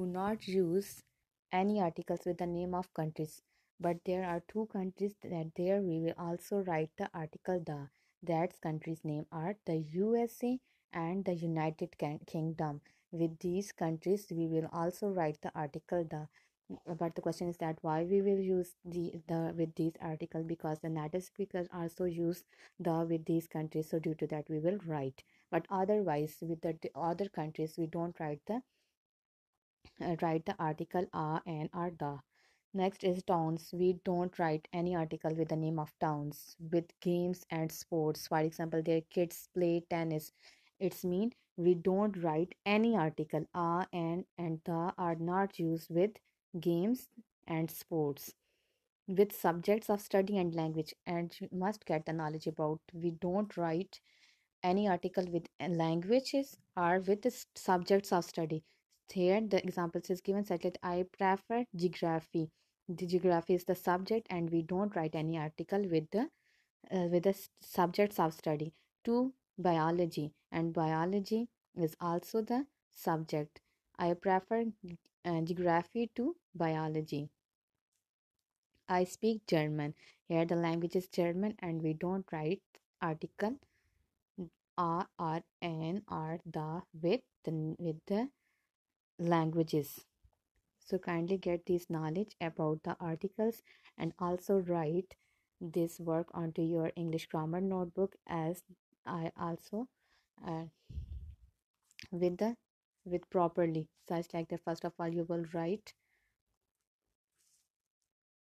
do not use any articles with the name of countries but there are two countries that there we will also write the article the that countries name are the usa and the united kingdom with these countries we will also write the article the but the question is that why we will use the the with these article because the native speakers also use the with these countries so due to that we will write but otherwise with the other countries we don't write the uh, write the article a and or the. Next is towns. We don't write any article with the name of towns. With games and sports, for example, their kids play tennis. It's mean we don't write any article. A and and the are not used with games and sports. With subjects of study and language, and you must get the knowledge about. We don't write any article with uh, languages or with subjects of study here, the example is given such that I prefer geography. The geography is the subject, and we don't write any article with the uh, with the subjects of study. To biology, and biology is also the subject. I prefer uh, geography to biology. I speak German. Here, the language is German, and we don't write article r r n r the with the with the languages. So kindly get this knowledge about the articles and also write this work onto your English grammar notebook as I also uh, with the with properly such like that first of all you will write